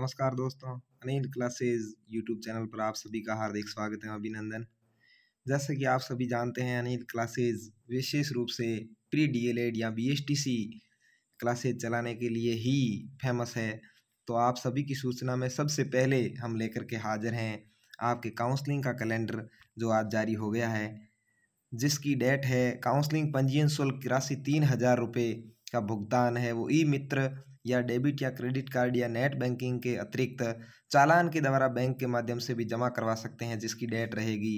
नमस्कार दोस्तों Anil classes YouTube channel पर आप सभी का हार्दिक स्वागत है अभिनंदन जैसे कि आप सभी जानते हैं अनिल क्लासेज विशेष रूप से प्री डीएलएड या बीएसटीसी क्लासेज चलाने के लिए ही फेमस है तो आप सभी की सूचना में सबसे पहले हम लेकर के हाजिर हैं आपके काउंसलिंग का कैलेंडर जो आज जारी हो गया है जिसकी डेट है काउंसलिंग पंजीयन शुल्क राशि तीन हज़ार रुपये का भुगतान है वो ई मित्र या डेबिट या क्रेडिट कार्ड या नेट बैंकिंग के अतिरिक्त चालान के द्वारा बैंक के माध्यम से भी जमा करवा सकते हैं जिसकी डेट रहेगी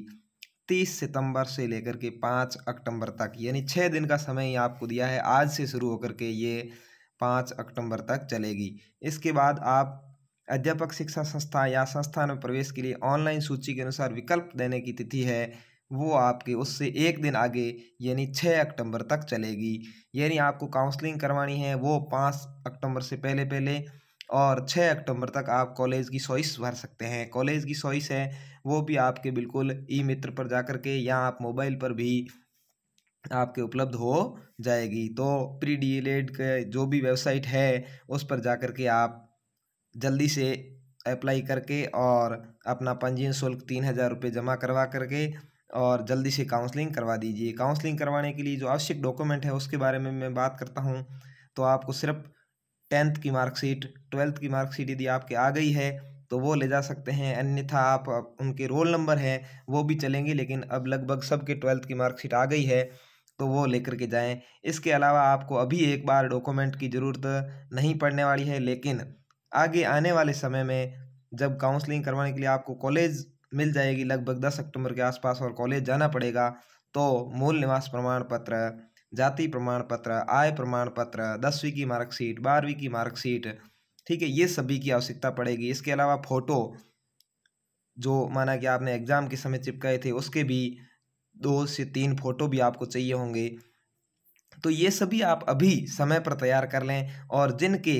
तीस सितंबर से लेकर के पाँच अक्टूबर तक यानी छः दिन का समय आपको दिया है आज से शुरू होकर के ये पाँच अक्टूबर तक चलेगी इसके बाद आप अध्यापक शिक्षा संस्था या संस्थान में प्रवेश के लिए ऑनलाइन सूची के अनुसार विकल्प देने की तिथि है वो आपके उससे एक दिन आगे यानी छः अक्टूबर तक चलेगी यानी आपको काउंसलिंग करवानी है वो पाँच अक्टूबर से पहले पहले और छः अक्टूबर तक आप कॉलेज की सॉइस भर सकते हैं कॉलेज की सॉइस है वो भी आपके बिल्कुल ई मित्र पर जा कर के या आप मोबाइल पर भी आपके उपलब्ध हो जाएगी तो प्री डी एल एड के जो भी वेबसाइट है उस पर जा करके के आप जल्दी से अप्लाई करके और अपना पंजीयन शुल्क तीन हज़ार रुपये जमा करवा करके और जल्दी से काउंसलिंग करवा दीजिए काउंसलिंग करवाने के लिए जो आवश्यक डॉक्यूमेंट है उसके बारे में मैं बात करता हूँ तो आपको सिर्फ टेंथ की मार्कशीट ट्वेल्थ की मार्कशीट यदि आपके आ गई है तो वो ले जा सकते हैं अन्यथा आप उनके रोल नंबर हैं वो भी चलेंगे लेकिन अब लगभग सबके ट्वेल्थ की मार्कशीट आ गई है तो वो लेकर के जाएं इसके अलावा आपको अभी एक बार डॉक्यूमेंट की ज़रूरत नहीं पड़ने वाली है लेकिन आगे आने वाले समय में जब काउंसलिंग करवाने के लिए आपको कॉलेज मिल जाएगी लगभग दस अक्टूबर के आसपास और कॉलेज जाना पड़ेगा तो मूल निवास प्रमाण पत्र जाति प्रमाण पत्र आय प्रमाण पत्र दसवीं की मार्कशीट बारहवीं की मार्कशीट ठीक है ये सभी की आवश्यकता पड़ेगी इसके अलावा फ़ोटो जो माना कि आपने एग्ज़ाम के समय चिपकाए थे उसके भी दो से तीन फ़ोटो भी आपको चाहिए होंगे तो ये सभी आप अभी समय पर तैयार कर लें और जिनके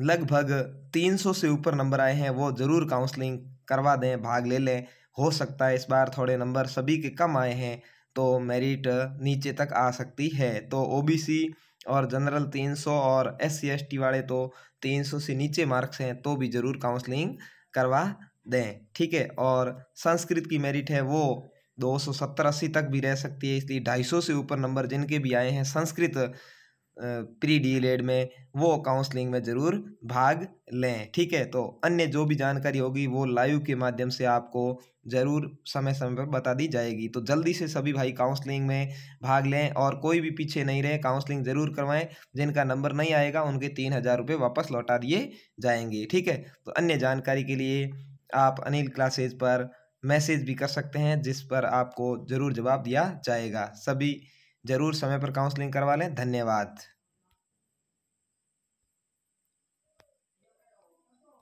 लगभग 300 से ऊपर नंबर आए हैं वो ज़रूर काउंसलिंग करवा दें भाग ले लें हो सकता है इस बार थोड़े नंबर सभी के कम आए हैं तो मेरिट नीचे तक आ सकती है तो ओबीसी और जनरल 300 और एस सी वाले तो 300 से नीचे मार्क्स हैं तो भी ज़रूर काउंसलिंग करवा दें ठीक है और संस्कृत की मेरिट है वो दो सौ सत्तर अस्सी तक भी रह सकती है इसलिए ढाई सौ से ऊपर नंबर जिनके भी आए हैं संस्कृत प्री डी एल में वो काउंसलिंग में ज़रूर भाग लें ठीक है तो अन्य जो भी जानकारी होगी वो लाइव के माध्यम से आपको ज़रूर समय समय पर बता दी जाएगी तो जल्दी से सभी भाई काउंसलिंग में भाग लें और कोई भी पीछे नहीं रहे काउंसलिंग ज़रूर करवाएं जिनका नंबर नहीं आएगा उनके तीन हज़ार रुपये वापस लौटा दिए जाएंगे ठीक है तो अन्य जानकारी के लिए आप अनिल क्लासेज पर मैसेज भी कर सकते हैं जिस पर आपको ज़रूर जवाब दिया जाएगा सभी ज़रूर समय पर काउंसलिंग करवा लें धन्यवाद